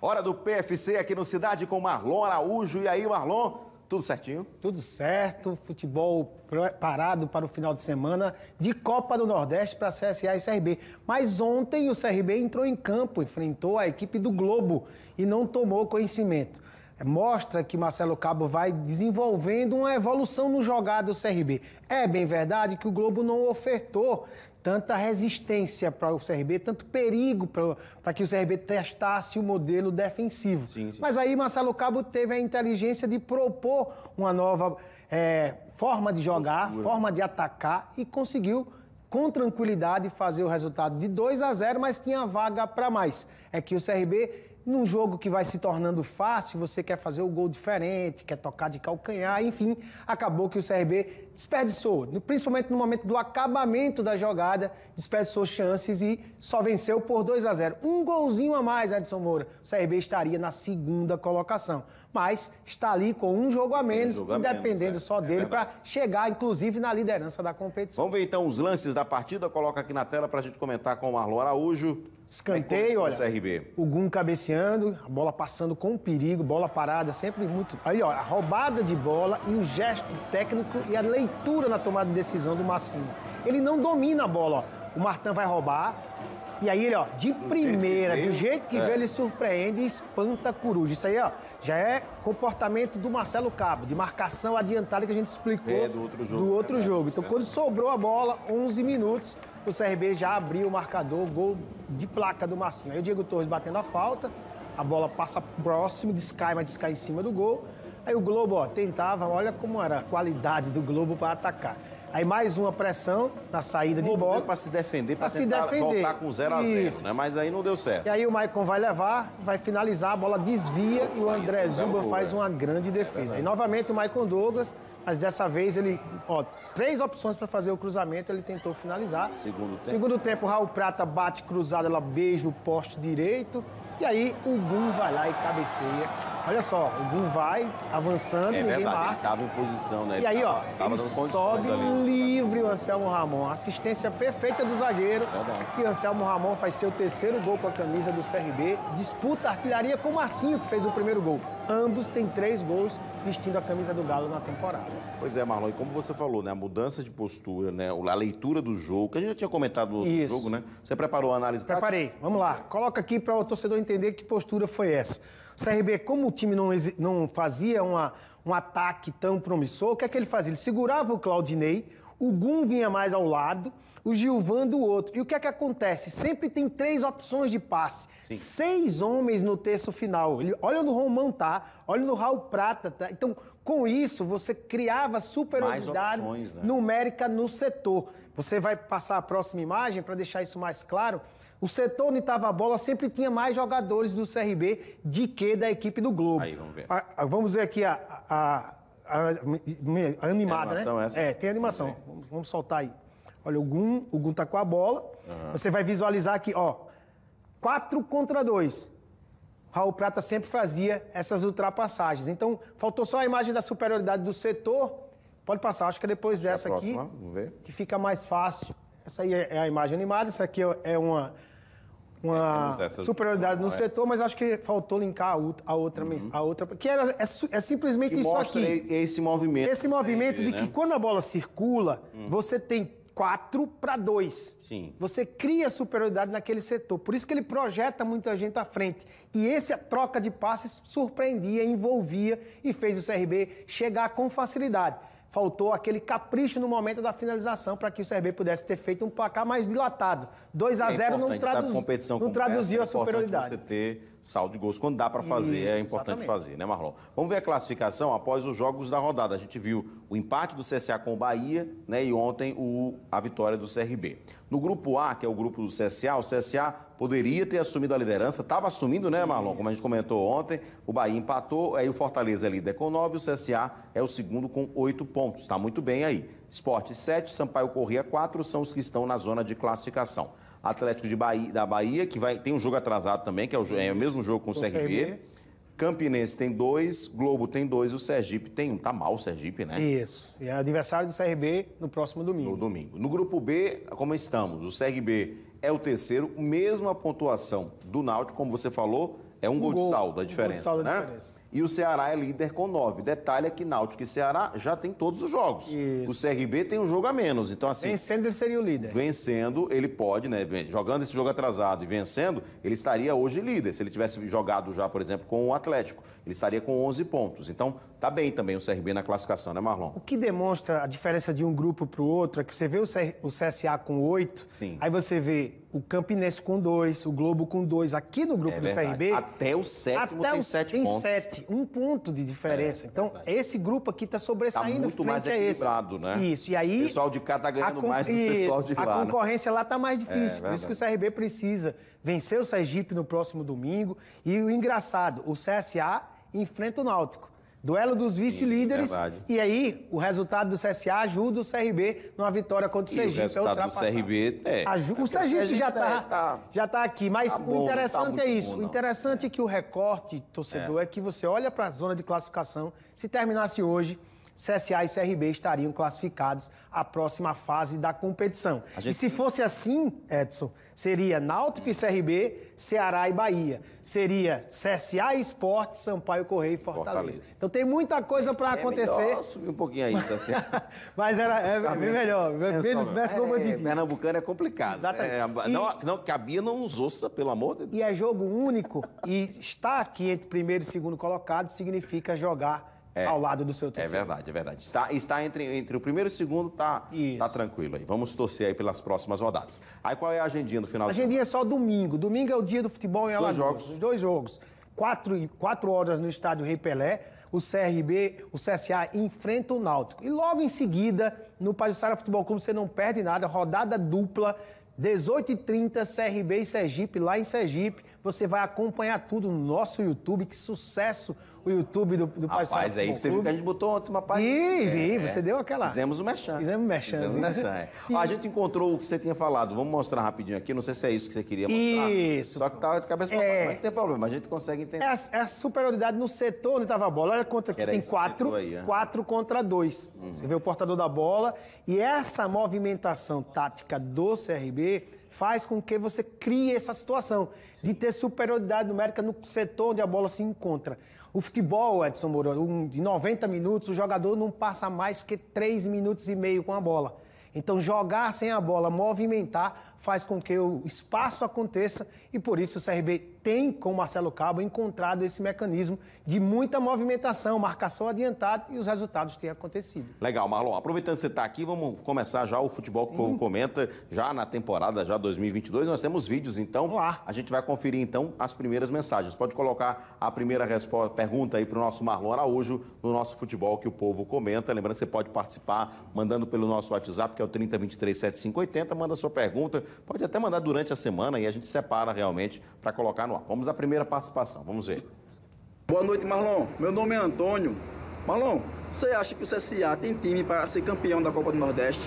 Hora do PFC aqui no Cidade com Marlon Araújo. E aí, Marlon? Tudo certinho? Tudo certo. Futebol parado para o final de semana de Copa do Nordeste para CSA e CRB. Mas ontem o CRB entrou em campo, enfrentou a equipe do Globo e não tomou conhecimento. Mostra que Marcelo Cabo vai desenvolvendo uma evolução no jogado do CRB. É bem verdade que o Globo não ofertou tanta resistência para o CRB, tanto perigo para que o CRB testasse o modelo defensivo. Sim, sim. Mas aí Marcelo Cabo teve a inteligência de propor uma nova é, forma de jogar, forma de atacar e conseguiu com tranquilidade fazer o resultado de 2 a 0, mas tinha vaga para mais. É que o CRB num jogo que vai se tornando fácil, você quer fazer o gol diferente, quer tocar de calcanhar, enfim, acabou que o CRB desperdiçou, principalmente no momento do acabamento da jogada, desperdiçou chances e só venceu por 2 a 0. Um golzinho a mais, Edson Moura, o CRB estaria na segunda colocação mas está ali com um jogo a menos jogo a e dependendo menos, é. só é dele é para chegar, inclusive, na liderança da competição. Vamos ver então os lances da partida, coloca aqui na tela para a gente comentar com o Marlon Araújo. Escanteio, olha. CRB. O Gum cabeceando, a bola passando com perigo, bola parada, sempre muito. Aí, ó, a roubada de bola e o gesto técnico e a leitura na tomada de decisão do Massinho. Ele não domina a bola, ó. O Martin vai roubar, e aí ele, ó, de do primeira, jeito do jeito que é. vê, ele surpreende e espanta a coruja. Isso aí, ó, já é comportamento do Marcelo Cabo, de marcação adiantada que a gente explicou é, do outro jogo. Do outro é, jogo. Então, é. quando sobrou a bola, 11 minutos, o CRB já abriu o marcador, gol de placa do Marcinho. Aí o Diego Torres batendo a falta, a bola passa próximo, descai, mas descai em cima do gol. Aí o Globo, ó, tentava, olha como era a qualidade do Globo para atacar. Aí mais uma pressão na saída de bola. Para se defender, para se defender. voltar com 0 a 0 né? Mas aí não deu certo. E aí o Maicon vai levar, vai finalizar, a bola desvia e o André isso, é Zuba um faz é. uma grande é defesa. É e novamente o Maicon Douglas, mas dessa vez ele, ó, três opções para fazer o cruzamento, ele tentou finalizar. Segundo tempo. Segundo tempo, Raul Prata bate cruzado, ela beija o poste direito. E aí o Gum vai lá e cabeceia Olha só, o Gum vai avançando, é ninguém verdade, marca. Ele tava em posição, né? E aí, ó, tava, tava sobe ali. livre o Anselmo Ramon. Assistência perfeita do zagueiro. É verdade. E Anselmo Ramon faz seu terceiro gol com a camisa do CRB. Disputa a artilharia com o Marcinho, que fez o primeiro gol. Ambos têm três gols vestindo a camisa do Galo na temporada. Pois é, Marlon, e como você falou, né? A mudança de postura, né? A leitura do jogo, que a gente já tinha comentado no Isso. jogo, né? Você preparou a análise Preparei. Vamos lá. Coloca aqui para o torcedor entender que postura foi essa. O CRB, como o time não, não fazia uma, um ataque tão promissor, o que é que ele fazia? Ele segurava o Claudinei, o Gum vinha mais ao lado, o Gilvan do outro. E o que é que acontece? Sempre tem três opções de passe. Sim. Seis homens no terço final. Ele, olha no Romão tá, olha no Raul Prata tá. Então, com isso, você criava superioridade né? numérica no setor. Você vai passar a próxima imagem para deixar isso mais claro. O setor onde estava a bola sempre tinha mais jogadores do CRB de que da equipe do Globo. Aí, vamos ver. A, ah, a, ah, vamos ver aqui a, a, a animada, tem né? Essa? É, tem animação. Vamos, vamos, soltar aí. Olha, o Gun o Gun tá com a bola. Uhum. Você vai visualizar aqui, ó. quatro contra dois. Raul Prata sempre fazia essas ultrapassagens. Então, faltou só a imagem da superioridade do setor. Pode passar, acho que é depois dessa aqui, que fica mais fácil. Essa aí é, é a imagem animada, essa aqui é, é uma uma é, superioridade no é? setor, mas acho que faltou linkar a outra, uhum. a outra, que era, é, é simplesmente que isso aqui. Esse movimento. Esse movimento de né? que quando a bola circula, uhum. você tem quatro para dois Sim. Você cria superioridade naquele setor. Por isso que ele projeta muita gente à frente. E essa troca de passes surpreendia, envolvia e fez o CRB chegar com facilidade faltou aquele capricho no momento da finalização para que o CRB pudesse ter feito um placar mais dilatado. 2 a 0 é não, traduz, não traduziu é a superioridade. Você ter saldo de gols, quando dá para fazer, é Isso, é importante exatamente. fazer, né, Marlon? Vamos ver a classificação após os jogos da rodada. A gente viu o empate do CSA com o Bahia, né, e ontem o, a vitória do CRB. No grupo A, que é o grupo do CSA, o CSA poderia ter assumido a liderança, estava assumindo, né, Marlon? Como a gente comentou ontem, o Bahia empatou, aí o Fortaleza é líder com 9, o CSA é o segundo com 8 pontos. Está muito bem aí. Esporte 7, Sampaio Corrêa 4 são os que estão na zona de classificação. Atlético de Bahia, da Bahia, que vai, tem um jogo atrasado também, que é o, é o mesmo jogo com o CRB. Campinense tem dois, Globo tem dois, o Sergipe tem um. Tá mal o Sergipe, né? Isso. E é adversário do CRB no próximo domingo. No domingo. No grupo B, como estamos? O CRB é o terceiro, mesma pontuação do Náutico, como você falou, é um, um gol, gol, de saldo a diferença, um gol de saldo A né? diferença e o Ceará é líder com nove. Detalhe é que Náutico e Ceará já tem todos os jogos. Isso. O CRB tem um jogo a menos. Então, assim. Vencendo, ele seria o líder. Vencendo, ele pode, né? Jogando esse jogo atrasado e vencendo, ele estaria hoje líder. Se ele tivesse jogado já, por exemplo, com o Atlético, ele estaria com 11 pontos. Então, tá bem também o CRB na classificação, né, Marlon? O que demonstra a diferença de um grupo para o outro é que você vê o, CSA com oito, aí você vê o Campinense com dois, o Globo com dois, aqui no grupo é do CRB. Até o sétimo até tem o... sete tem pontos. Sete um ponto de diferença. É, então, esse grupo aqui está sobressaindo tá muito mais equilibrado, esse. né? Isso, e aí... O pessoal de cá está ganhando con... mais do isso, pessoal de lá. A né? concorrência né? lá está mais difícil, é por isso que o CRB precisa vencer o Sergipe no próximo domingo. E o engraçado, o CSA enfrenta o Náutico. Duelo dos vice-líderes. E aí, o resultado do CSA ajuda o CRB numa vitória contra o Sergipe. E o resultado é do CRB é. o Sergipe já está é, tá- já tá aqui. Mas tá bom, tá é o interessante tá é isso. Bom, o interessante é que o recorte, torcedor, é, é que você olha para a zona de classificação. Se terminasse hoje, CSA e CRB estariam classificados à próxima fase da competição. Gente... E se fosse assim, Edson, seria Náutico e CRB, Ceará e Bahia. Seria CSA e Sport, Sampaio Correio e Fortaleza. Fortaleza. Então tem muita coisa para é acontecer. Melhor subir um pouquinho aí, assim. Mas era é, é bem melhor, É, Pernambucano é complicado. Exatamente. É, e... não, não, cabia não ouça, pelo amor de Deus. E é jogo único e estar aqui entre primeiro e segundo colocado significa jogar é, ao lado do seu torcedor. É verdade, é verdade. Está, está entre, entre o primeiro e o segundo, tá, tá tranquilo aí. Vamos torcer aí pelas próximas rodadas. Aí qual é a agendinha do final? A agendinha é só domingo. Domingo é o dia do futebol em Alagoas. Dois jogos. Os dois jogos. Quatro, quatro horas no estádio Rei Pelé, o CRB, o CSA enfrenta o Náutico. E logo em seguida, no Pajussara Futebol Clube, você não perde nada. Rodada dupla, 18h30, CRB e Sergipe, lá em Sergipe. Você vai acompanhar tudo no nosso YouTube. Que sucesso! o YouTube do, do Rapaz, Pai Rapaz, aí você viu que a gente botou ontem uma página. Ih, é, vi, é. você deu aquela. Fizemos o merchan. Fizemos o merchan. Fizemos o merchan. É. Ó, a gente encontrou o que você tinha falado. Vamos mostrar rapidinho aqui. Não sei se é isso que você queria mostrar. Isso. Só que tá de cabeça para é. Mas não tem problema, a gente consegue entender. É a, é a superioridade no setor onde estava a bola. Olha quanto aqui. Era tem quatro. Aí, é. Quatro contra dois. Uhum. Você vê o portador da bola. E essa movimentação tática do CRB faz com que você crie essa situação Sim. de ter superioridade numérica no setor onde a bola se encontra. O futebol, Edson Moura, um, de 90 minutos, o jogador não passa mais que 3 minutos e meio com a bola. Então, jogar sem a bola, movimentar, faz com que o espaço aconteça e por isso o CRB tem com Marcelo Cabo encontrado esse mecanismo de muita movimentação, marcação adiantada e os resultados têm acontecido. Legal, Marlon. Aproveitando que você está aqui, vamos começar já o futebol que o povo comenta já na temporada já 2022. Nós temos vídeos, então lá a gente vai conferir então as primeiras mensagens. Pode colocar a primeira resposta, pergunta aí para o nosso Marlon Araújo no nosso futebol que o povo comenta. Lembrando que você pode participar mandando pelo nosso WhatsApp que é o 30237580. Manda sua pergunta, pode até mandar durante a semana e a gente separa realmente para colocar no ar. Vamos à primeira participação, vamos ver. Boa noite, Marlon. Meu nome é Antônio. Marlon, você acha que o CSA tem time para ser campeão da Copa do Nordeste?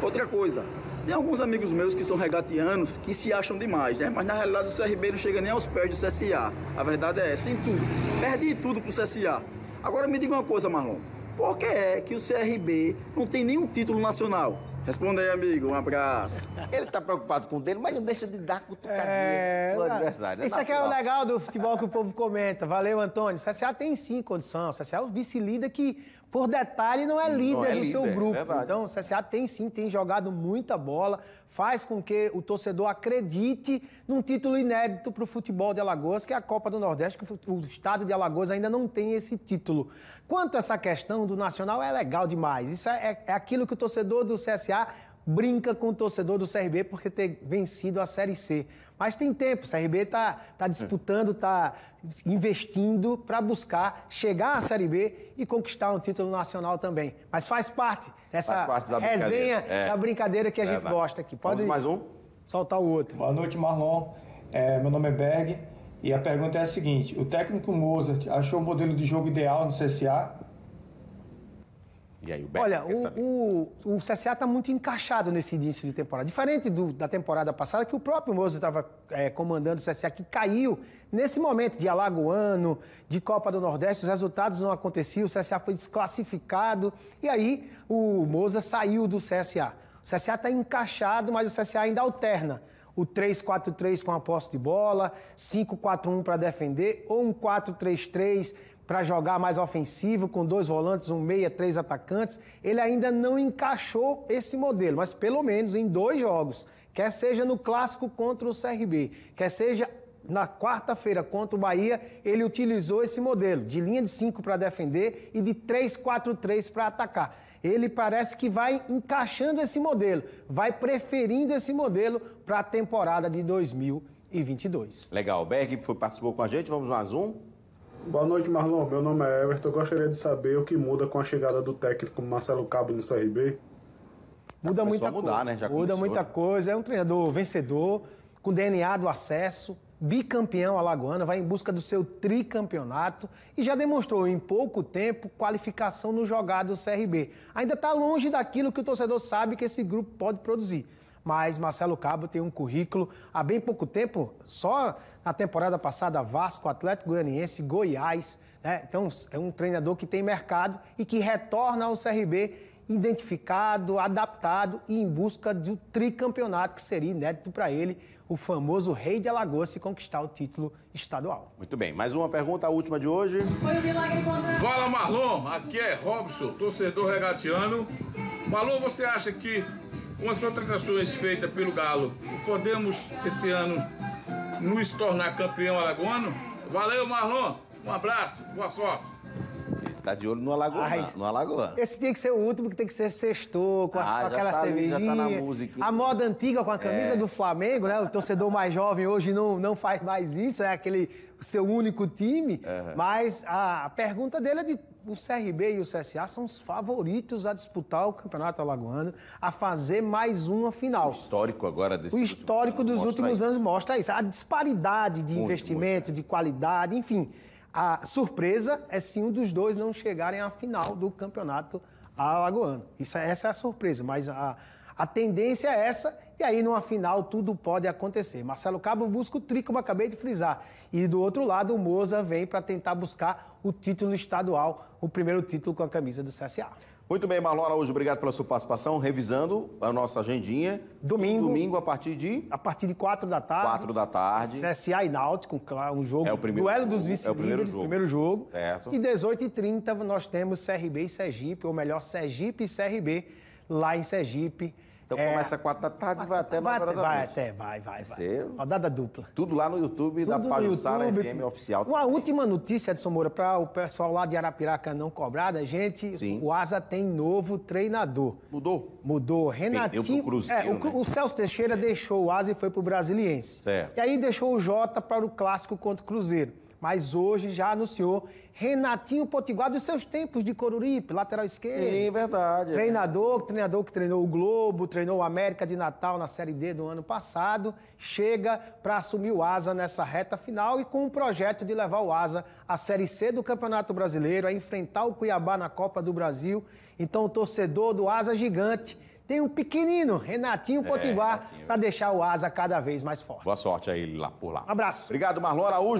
Outra coisa, tem alguns amigos meus que são regatianos que se acham demais, né? Mas na realidade o CRB não chega nem aos pés do CSA. A verdade é essa, em tudo. Perdi tudo pro CSA. Agora me diga uma coisa, Marlon. Por que é que o CRB não tem nenhum título nacional? Responda aí, amigo. Um abraço. Ele tá preocupado com o dele, mas não deixa de dar cutucadinha é... no adversário. É Isso tá aqui é o legal do futebol que o povo comenta. Valeu, Antônio. O CSA tem sim condição. O CSA é o vice-líder que por detalhe, não é líder não é do seu grupo. É então, o CSA tem sim, tem jogado muita bola, faz com que o torcedor acredite num título inédito para o futebol de Alagoas, que é a Copa do Nordeste, que o estado de Alagoas ainda não tem esse título. Quanto a essa questão do Nacional, é legal demais. Isso é, é, é aquilo que o torcedor do CSA brinca com o torcedor do CRB porque ter vencido a Série C. Mas tem tempo, o CRB está tá, tá é. disputando, está investindo para buscar chegar à Série B e conquistar um título nacional também. Mas faz parte dessa faz parte da resenha, brincadeira. É. da brincadeira que a é gente gosta aqui. Pode Vamos mais um? soltar o outro. Boa noite, Marlon. É, meu nome é Berg e a pergunta é a seguinte: o técnico Mozart achou o modelo de jogo ideal no CSA e aí, o Olha, o, o, o, CSA está muito encaixado nesse início de temporada. Diferente do, da temporada passada, que o próprio Moza estava é, comandando o CSA, que caiu nesse momento de Alagoano, de Copa do Nordeste, os resultados não aconteciam, o CSA foi desclassificado. E aí, o Moza saiu do CSA. O CSA está encaixado, mas o CSA ainda alterna o 3-4-3 com a posse de bola, 5-4-1 para defender, ou um 4-3-3 para jogar mais ofensivo, com dois volantes, um meia, três atacantes. Ele ainda não encaixou esse modelo, mas pelo menos em dois jogos, quer seja no clássico contra o CRB, quer seja na quarta-feira contra o Bahia, ele utilizou esse modelo de linha de cinco para defender e de 3-4-3 para atacar. Ele parece que vai encaixando esse modelo, vai preferindo esse modelo para a temporada de 2022. Legal. O Berg foi, participou com a gente. Vamos mais um. Boa noite, Marlon. Meu nome é Everton. Eu gostaria de saber o que muda com a chegada do técnico Marcelo Cabo no CRB. Muda muita mudar, coisa. Né? Já muda começou. muita né? coisa. É um treinador vencedor, com DNA do acesso, bicampeão alagoano, vai em busca do seu tricampeonato e já demonstrou em pouco tempo qualificação no jogado do CRB. Ainda está longe daquilo que o torcedor sabe que esse grupo pode produzir mas Marcelo Cabo tem um currículo há bem pouco tempo, só na temporada passada, Vasco, Atlético Goianiense, Goiás. Né? Então, é um treinador que tem mercado e que retorna ao CRB identificado, adaptado e em busca do tricampeonato, que seria inédito para ele, o famoso Rei de Alagoas, se conquistar o título estadual. Muito bem, mais uma pergunta, a última de hoje. Fala Marlon, aqui é Robson, torcedor regatiano. Marlon, você acha que com as contratações feitas pelo Galo, podemos esse ano nos tornar campeão alagoano? Valeu, Marlon. Um abraço, boa sorte. Está de olho no Alagoano. Ah, no Alagoano. Esse tem que ser o último que tem que ser sexto com, ah, com aquela tá cervejinha. Ali, já tá na música. A moda antiga com a camisa é. do Flamengo, né? O torcedor mais jovem hoje não, não faz mais isso, é aquele seu único time. Mas a pergunta dele é de o CRB e o CSA são os favoritos a disputar o Campeonato Alagoano, a fazer mais uma final. O histórico agora desse O histórico último dos últimos isso. anos mostra isso. A disparidade de muito, investimento, muito. de qualidade, enfim. A surpresa é se um dos dois não chegarem à final do Campeonato Alagoano. Isso, é, essa é a surpresa, mas a, a tendência é essa e aí, numa final, tudo pode acontecer. Marcelo Cabo busca o tri, como acabei de frisar. E do outro lado, o Moza vem para tentar buscar o título estadual, o primeiro título com a camisa do CSA. Muito bem, Marlon Araújo, obrigado pela sua participação. Revisando a nossa agendinha. Domingo. Domingo, a partir de? A partir de 4 da tarde. 4 da tarde. CSA e Náutico, um jogo. É o primeiro Duelo dos vice é o primeiro jogo. primeiro jogo. Certo. E 18h30 nós temos CRB e Sergipe, ou melhor, Sergipe e CRB, lá em Sergipe então é, começa quatro da tarde e vai até vai, vai, vai até, vai, vai, Rodada dupla. Tudo lá no YouTube Tudo da Pajussara FM Oficial. Uma também. última notícia, Edson Moura, para o pessoal lá de Arapiraca não cobrada, gente, Sim. o Asa tem novo treinador. Mudou? Mudou. Renatinho. Cruzeiro, é, o, né? o, Celso Teixeira é. deixou o Asa e foi pro Brasiliense. Certo. E aí deixou o Jota para o clássico contra o Cruzeiro mas hoje já anunciou Renatinho Potiguar dos seus tempos de Coruripe, lateral esquerdo. Sim, verdade. Treinador, treinador que treinou o Globo, treinou o América de Natal na Série D do ano passado, chega para assumir o Asa nessa reta final e com o um projeto de levar o Asa à Série C do Campeonato Brasileiro, a enfrentar o Cuiabá na Copa do Brasil. Então, o torcedor do Asa Gigante tem um pequenino, Renatinho é, Potiguar, é, para deixar o Asa cada vez mais forte. Boa sorte aí lá por lá. Um abraço. Obrigado, Marlon Araújo.